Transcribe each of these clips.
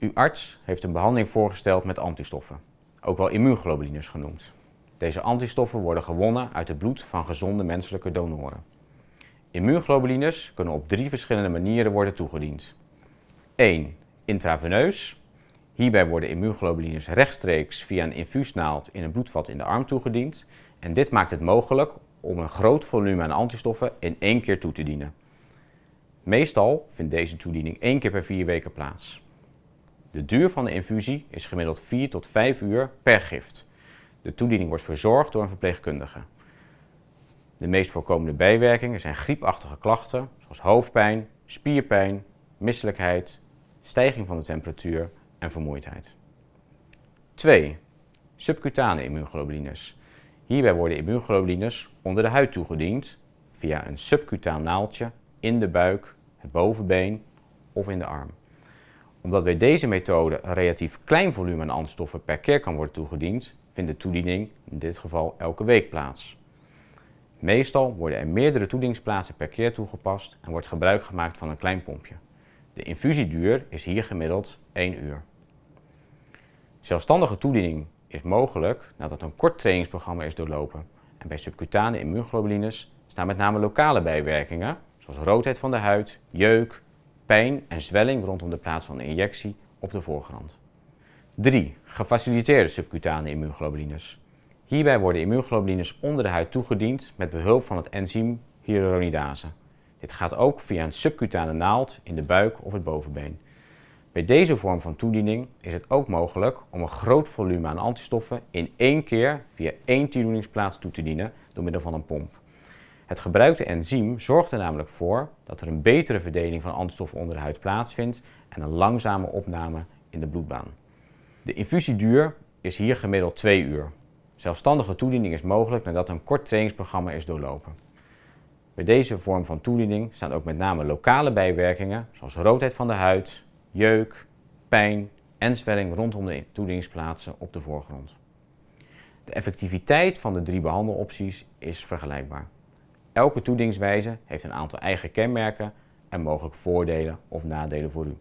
Uw arts heeft een behandeling voorgesteld met antistoffen, ook wel immuunglobulines genoemd. Deze antistoffen worden gewonnen uit het bloed van gezonde menselijke donoren. Immuunglobulines kunnen op drie verschillende manieren worden toegediend. 1. Intraveneus. Hierbij worden immuunglobulines rechtstreeks via een infuusnaald in een bloedvat in de arm toegediend. En dit maakt het mogelijk om een groot volume aan antistoffen in één keer toe te dienen. Meestal vindt deze toediening één keer per vier weken plaats. De duur van de infusie is gemiddeld 4 tot 5 uur per gift. De toediening wordt verzorgd door een verpleegkundige. De meest voorkomende bijwerkingen zijn griepachtige klachten zoals hoofdpijn, spierpijn, misselijkheid, stijging van de temperatuur en vermoeidheid. 2. Subcutane immunoglobulines. Hierbij worden immunoglobulines onder de huid toegediend via een subcutaan naaldje in de buik, het bovenbeen of in de arm omdat bij deze methode een relatief klein volume aan antistoffen per keer kan worden toegediend, vindt de toediening in dit geval elke week plaats. Meestal worden er meerdere toedieningsplaatsen per keer toegepast en wordt gebruik gemaakt van een klein pompje. De infusieduur is hier gemiddeld 1 uur. Zelfstandige toediening is mogelijk nadat een kort trainingsprogramma is doorlopen. En bij subcutane immuunglobulines staan met name lokale bijwerkingen, zoals roodheid van de huid, jeuk, pijn en zwelling rondom de plaats van de injectie op de voorgrond. 3. Gefaciliteerde subcutane immuunglobulines. Hierbij worden immuunglobulines onder de huid toegediend met behulp van het enzym hyaluronidase. Dit gaat ook via een subcutane naald in de buik of het bovenbeen. Bij deze vorm van toediening is het ook mogelijk om een groot volume aan antistoffen in één keer via één toedieningsplaats toe te dienen door middel van een pomp. Het gebruikte enzym zorgt er namelijk voor dat er een betere verdeling van antistoffen onder de huid plaatsvindt en een langzame opname in de bloedbaan. De infusieduur is hier gemiddeld 2 uur. Zelfstandige toediening is mogelijk nadat een kort trainingsprogramma is doorlopen. Bij deze vorm van toediening staan ook met name lokale bijwerkingen zoals roodheid van de huid, jeuk, pijn en zwelling rondom de toedieningsplaatsen op de voorgrond. De effectiviteit van de drie behandelopties is vergelijkbaar. Elke toedieningswijze heeft een aantal eigen kenmerken en mogelijk voordelen of nadelen voor u.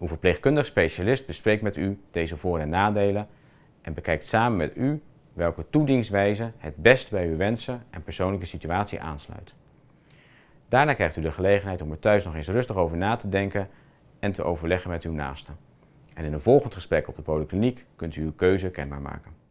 Uw verpleegkundig specialist bespreekt met u deze voor- en nadelen en bekijkt samen met u welke toedieningswijze het best bij uw wensen en persoonlijke situatie aansluit. Daarna krijgt u de gelegenheid om er thuis nog eens rustig over na te denken en te overleggen met uw naaste. En in een volgend gesprek op de polykliniek kunt u uw keuze kenbaar maken.